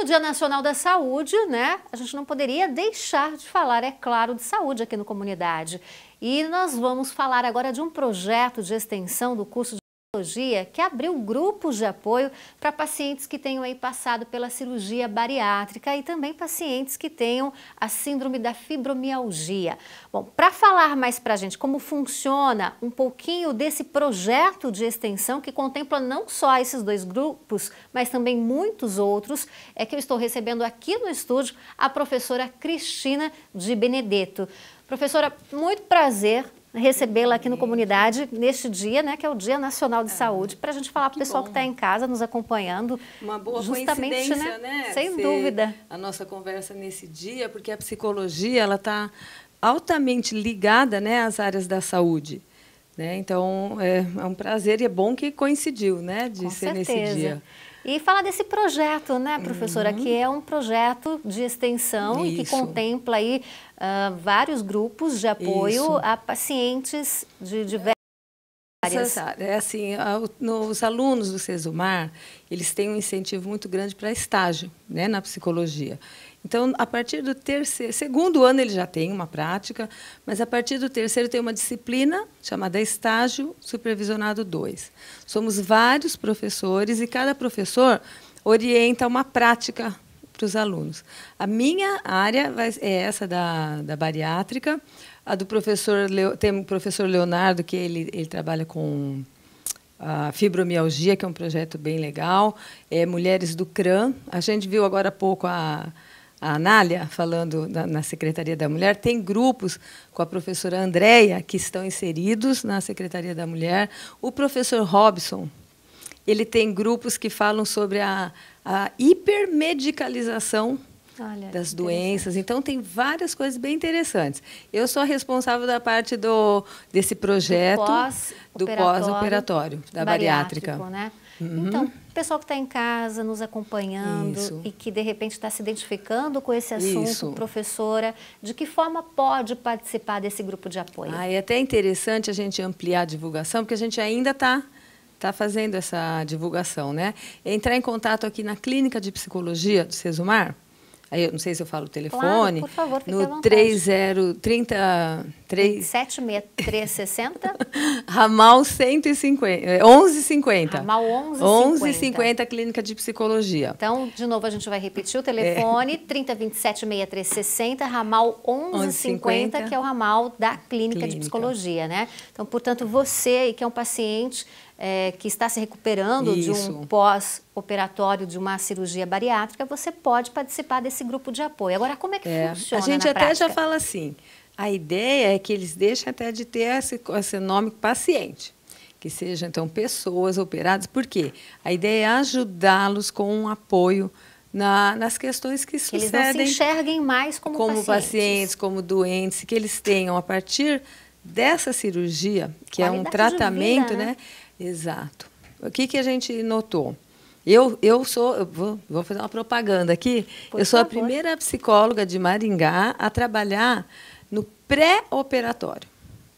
no Dia Nacional da Saúde, né, a gente não poderia deixar de falar, é claro, de saúde aqui no Comunidade. E nós vamos falar agora de um projeto de extensão do curso de que abriu grupos de apoio para pacientes que tenham aí passado pela cirurgia bariátrica e também pacientes que tenham a síndrome da fibromialgia. Bom, para falar mais para a gente como funciona um pouquinho desse projeto de extensão que contempla não só esses dois grupos, mas também muitos outros, é que eu estou recebendo aqui no estúdio a professora Cristina de Benedetto. Professora, muito prazer recebê-la aqui no Comunidade neste dia, né, que é o Dia Nacional de é. Saúde, para a gente falar para o pessoal tá bom. que está em casa nos acompanhando. Uma boa justamente, né, coincidência, né? né? Sem dúvida. A nossa conversa nesse dia, porque a psicologia ela está altamente ligada, né, às áreas da saúde. Né? Então é, é, um prazer e é bom que coincidiu, né, de Com ser certeza. nesse dia. E fala desse projeto, né, professora, uhum. que é um projeto de extensão Isso. e que contempla aí uh, vários grupos de apoio Isso. a pacientes de diversas áreas. É assim, os alunos do Cesumar eles têm um incentivo muito grande para estágio, né, na psicologia. Então, a partir do terceiro, segundo ano ele já tem uma prática, mas a partir do terceiro tem uma disciplina chamada estágio supervisionado 2. Somos vários professores e cada professor orienta uma prática para os alunos. A minha área é essa da, da bariátrica. A do professor tem o professor Leonardo que ele, ele trabalha com a fibromialgia, que é um projeto bem legal, é Mulheres do CRAM. A gente viu agora há pouco a a Anália, falando na, na, Secretaria da Mulher, tem grupos com a professora Andréia, que estão inseridos na Secretaria da Mulher. O professor Robson, ele tem grupos que falam sobre a, a hipermedicalização Olha, das doenças. Então tem várias coisas bem interessantes. Eu sou a responsável da parte do desse projeto do pós-operatório pós da bariátrica. Né? Uhum. Então, pessoal que está em casa nos acompanhando Isso. e que de repente está se identificando com esse assunto, Isso. professora, de que forma pode participar desse grupo de apoio? Ah, é até interessante a gente ampliar a divulgação, porque a gente ainda está está fazendo essa divulgação, né? Entrar em contato aqui na Clínica de Psicologia do Sesumar, Aí eu não sei se eu falo o telefone. Claro, por favor, fique no 3030 76360 Ramal 150, 1150. É, ramal 1150. 1150 Clínica de Psicologia. Então, de novo a gente vai repetir o telefone é. 30276360 Ramal 1150, que é o ramal da Clínica, Clínica de Psicologia, né? Então, portanto, você aí que é um paciente é, que está se recuperando Isso. de um pós-operatório de uma cirurgia bariátrica, você pode participar desse grupo de apoio. Agora, como é que é, funciona? A gente até prática? já fala assim: a ideia é que eles deixem até de ter esse, esse nome paciente. Que sejam, então, pessoas operadas, Por quê? a ideia é ajudá-los com um apoio na, nas questões que, que Eles não se enxerguem mais como, como pacientes. pacientes, como doentes, que eles tenham, a partir dessa cirurgia, que Qualidade é um tratamento, vida, né? né? Exato. O que, que a gente notou? Eu, eu sou, eu vou, vou, fazer uma propaganda aqui. Por eu sou favor. a primeira psicóloga de Maringá a trabalhar no pré-operatório.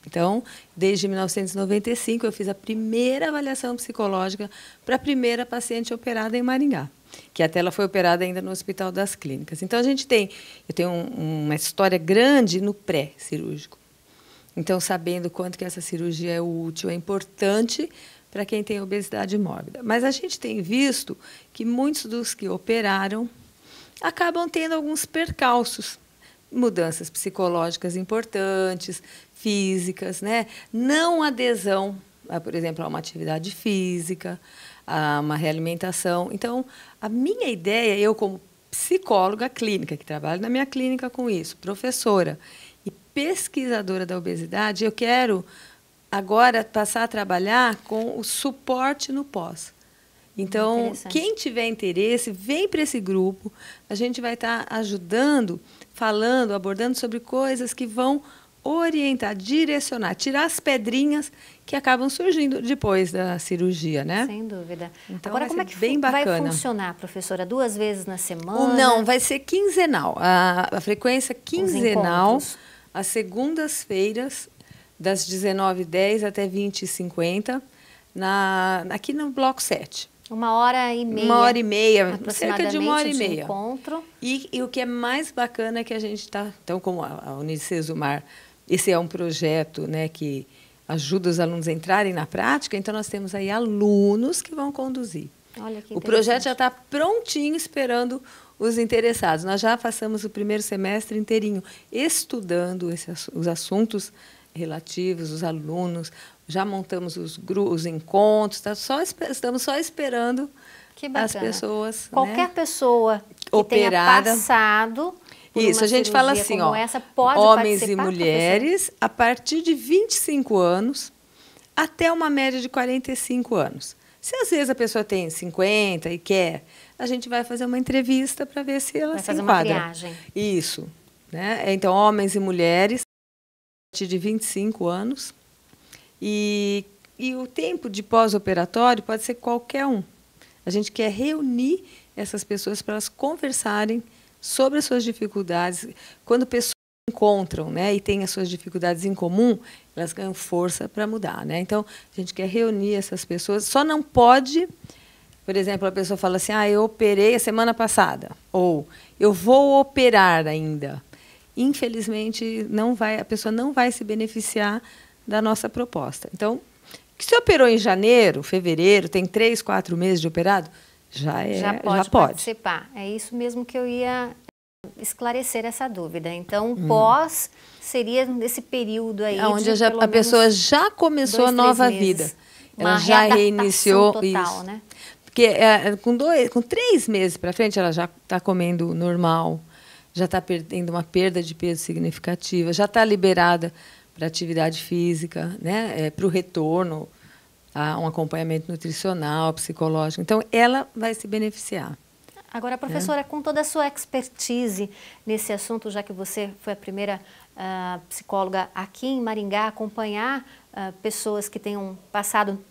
Então, desde 1995, eu fiz a primeira avaliação psicológica para a primeira paciente operada em Maringá, que até ela foi operada ainda no Hospital das Clínicas. Então, a gente tem, eu tenho um, uma história grande no pré-cirúrgico. Então, sabendo quanto que essa cirurgia é útil, é importante para quem tem obesidade mórbida. Mas a gente tem visto que muitos dos que operaram acabam tendo alguns percalços, mudanças psicológicas importantes, físicas, né? Não adesão, ah, por exemplo, a uma atividade física, a uma realimentação. Então, a minha ideia, eu como psicóloga clínica que trabalho na minha clínica com isso, professora, pesquisadora da obesidade, eu quero agora passar a trabalhar com o suporte no pós. Então, quem tiver interesse, vem para esse grupo. A gente vai estar tá ajudando, falando, abordando sobre coisas que vão orientar, direcionar, tirar as pedrinhas que acabam surgindo depois da cirurgia, né? Sem dúvida. Então, Agora, como é que bem vai funcionar, professora? Duas vezes na semana? Não, vai ser quinzenal. A, a frequência quinzenal. Os encontros às segundas-feiras, das 19h10 até 20h50, na, aqui no Bloco 7. Uma hora e meia. Uma hora e meia, cerca de uma hora e meia. Encontro. E, e, o que é mais bacana é que a gente está. Então, como a, a Unicesumar, esse é um projeto né, que ajuda os alunos a entrarem na prática, então nós temos aí alunos que vão conduzir. Olha que o projeto já está prontinho, esperando os interessados. Nós já passamos o primeiro semestre inteirinho estudando esses, os assuntos relativos, os alunos, já montamos os, os encontros, tá? só, estamos só esperando as pessoas. Né? Qualquer né? pessoa que operada, tenha passado isso, a gente fala assim, ó, essa, homens e mulheres a partir de 25 anos até uma média de 45 anos. Se às vezes a pessoa tem 50 e quer, a gente vai fazer uma entrevista para ver se ela vai se fazer enquadra. Uma triagem. Isso. Né? Então, homens e mulheres a partir de 25 anos. E, e o tempo de pós-operatório pode ser qualquer um. A gente quer reunir essas pessoas para elas conversarem sobre as suas dificuldades. Quando pessoas encontram, né, e têm as suas dificuldades em comum, elas ganham força para mudar, né? Então, a gente quer reunir essas pessoas, só não pode, por exemplo, a pessoa fala assim: "Ah, eu operei a semana passada", ou "Eu vou operar ainda". Infelizmente, não vai, a pessoa não vai se beneficiar da nossa proposta. Então, se operou em janeiro, fevereiro, tem três, quatro meses de operado, já é, já pode, já pode. participar. É isso mesmo que eu ia esclarecer essa dúvida. Então, hum. pós seria nesse período aí. Onde a pessoa já começou dois, a nova meses. vida. Ela já reiniciou total, isso. Né? Porque é, é com, dois, com três meses para frente, ela já está comendo normal, já está perdendo uma perda de peso significativa, já está liberada para atividade física, né? É, para o retorno a tá? um acompanhamento nutricional, psicológico. Então, ela vai se beneficiar. Agora, é. professora, é. com toda a sua expertise nesse assunto, já que você foi a primeira uh, psicóloga aqui em Maringá a acompanhar uh, pessoas que tenham passado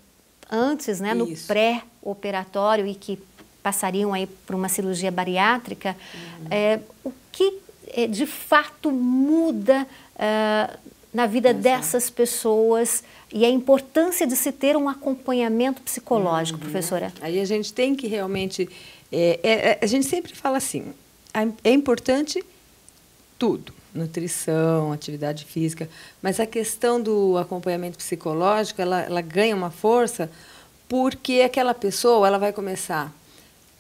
antes, né, no pré-operatório e que passariam aí por uma cirurgia bariátrica, uhum. é, o que eh, de fato muda uh, na vida Exato. dessas pessoas e a importância de se ter um acompanhamento psicológico, uhum. professora. Aí a gente tem que realmente. É, é, é a gente sempre fala assim: é importante tudo, nutrição, atividade física, mas a questão do acompanhamento psicológico ela, ela ganha uma força porque aquela pessoa ela vai começar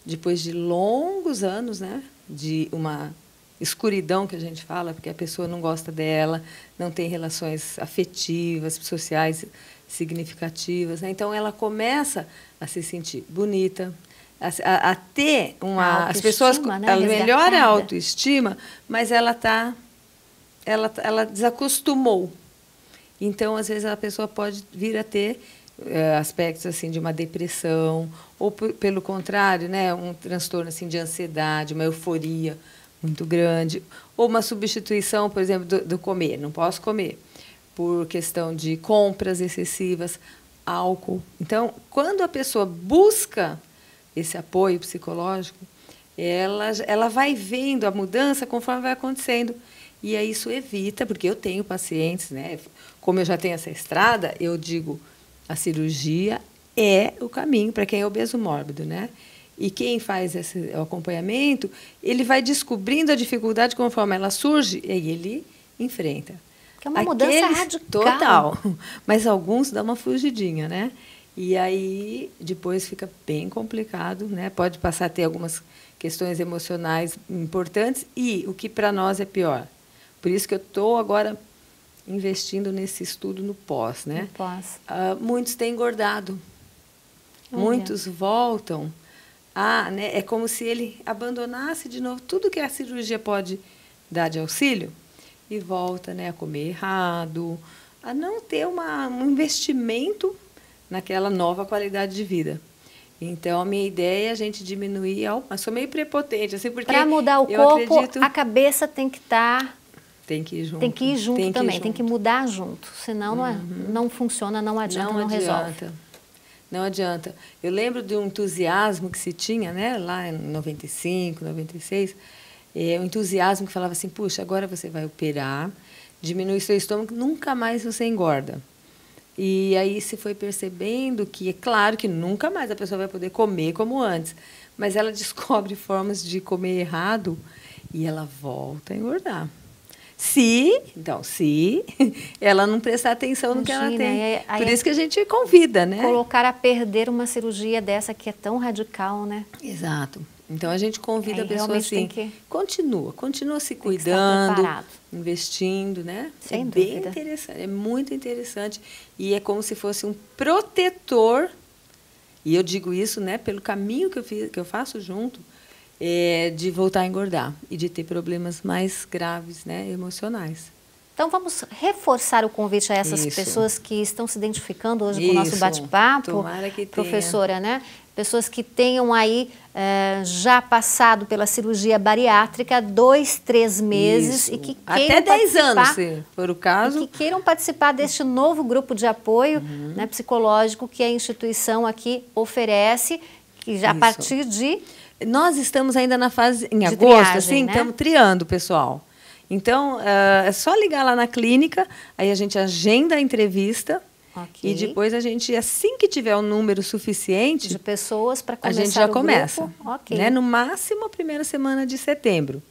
depois de longos anos, né, de uma escuridão que a gente fala, porque a pessoa não gosta dela, não tem relações afetivas, sociais significativas. Né? Então ela começa a se sentir bonita, a, a ter uma. As pessoas. Né? Ela melhora a autoestima, mas ela tá, ela, ela desacostumou. Então, às vezes, a pessoa pode vir a ter eh, aspectos assim de uma depressão ou pelo contrário né um transtorno assim de ansiedade uma euforia muito grande. Ou uma substituição, por exemplo, do, do comer. Não posso comer por questão de compras excessivas, álcool. Então, quando a pessoa busca esse apoio psicológico, ela, ela vai vendo a mudança conforme vai acontecendo. E aí isso evita, porque eu tenho pacientes, né? Como eu já tenho essa estrada, eu digo, a cirurgia é o caminho para quem é obeso mórbido, né? e quem faz esse acompanhamento, ele vai descobrindo a dificuldade conforme ela surge e ele enfrenta. Que é uma Aqueles, mudança radical. Total. Mas alguns dão uma fugidinha, né? E aí depois fica bem complicado, né? Pode passar a ter algumas questões emocionais importantes e o que para nós é pior. Por isso que eu estou agora investindo nesse estudo no pós, né? No pós. Uh, muitos têm engordado. Olha. Muitos voltam ah, né? É como se ele abandonasse de novo tudo que a cirurgia pode dar de auxílio e volta, né, a comer errado, a não ter uma, um investimento naquela nova qualidade de vida. Então, a minha ideia é a gente diminuir, ao, mas sou meio prepotente, assim, porque Para mudar o corpo, acredito... a cabeça tem que estar... Tá... Tem que ir junto. Tem que ir junto tem também, que ir junto. tem que mudar junto, senão uhum. não, é, uhum. não funciona, não adianta, não, não adianta. resolve. Não adianta. Eu lembro de um entusiasmo que se tinha, né, lá em 95, 96, é, um entusiasmo que falava assim: puxa, agora você vai operar, diminui seu estômago, nunca mais você engorda. E aí se foi percebendo que, é claro que nunca mais a pessoa vai poder comer como antes, mas ela descobre formas de comer errado e ela volta a engordar se, então, se ela não prestar atenção no que ela tem. aí, é- Por é isso que a gente convida, né? Colocar a perder uma cirurgia dessa que é tão radical, né? Exato. Então a gente convida aí, é, a pessoa assim, que... continua, continua se cuidando, investindo, né? Sem é dúvida. bem interessante, é muito interessante e é como se fosse um protetor. E eu digo isso, né, pelo caminho que eu fiz, que eu faço junto, é, de voltar a engordar e de ter problemas mais graves, né, emocionais. Então vamos reforçar o convite a essas Isso. pessoas que estão se identificando hoje Isso. com o nosso bate-papo, professora, né? Pessoas que tenham aí é, já passado pela cirurgia bariátrica dois, três meses Isso. e que queiram até 10 anos, se for o caso, e que queiram participar deste novo grupo de apoio uhum. né, psicológico que a instituição aqui oferece, que já a partir de nós estamos ainda na fase em de agosto, triagem, assim, né? estamos triando, pessoal. Então, uh, é só ligar lá na clínica, aí a gente agenda a entrevista. Okay. E depois a gente, assim que tiver um número suficiente de pessoas para começar, a gente já começa. Okay. Né? No máximo a primeira semana de setembro.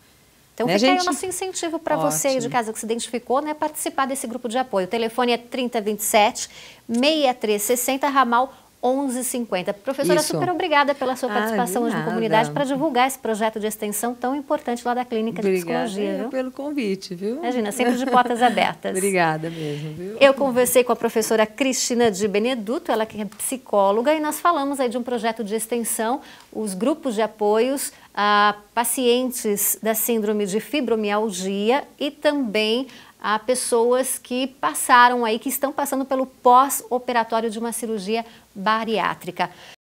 Então né, fica gente? aí o nosso incentivo para você aí de casa que se identificou, né, participar desse grupo de apoio. O telefone é 3027 6360 ramal 11h50. Professora, Isso. super obrigada pela sua ah, participação ah, hoje na comunidade para divulgar esse projeto de extensão tão importante lá da Clínica obrigada de Psicologia. obrigada é pelo convite, viu? Imagina, sempre de portas abertas. obrigada mesmo, viu? Eu conversei com a professora Cristina de Beneduto, ela que é psicóloga, e nós falamos aí de um projeto de extensão, os grupos de apoios a pacientes da síndrome de fibromialgia e também a pessoas que passaram aí, que estão passando pelo pós-operatório de uma cirurgia bariátrica.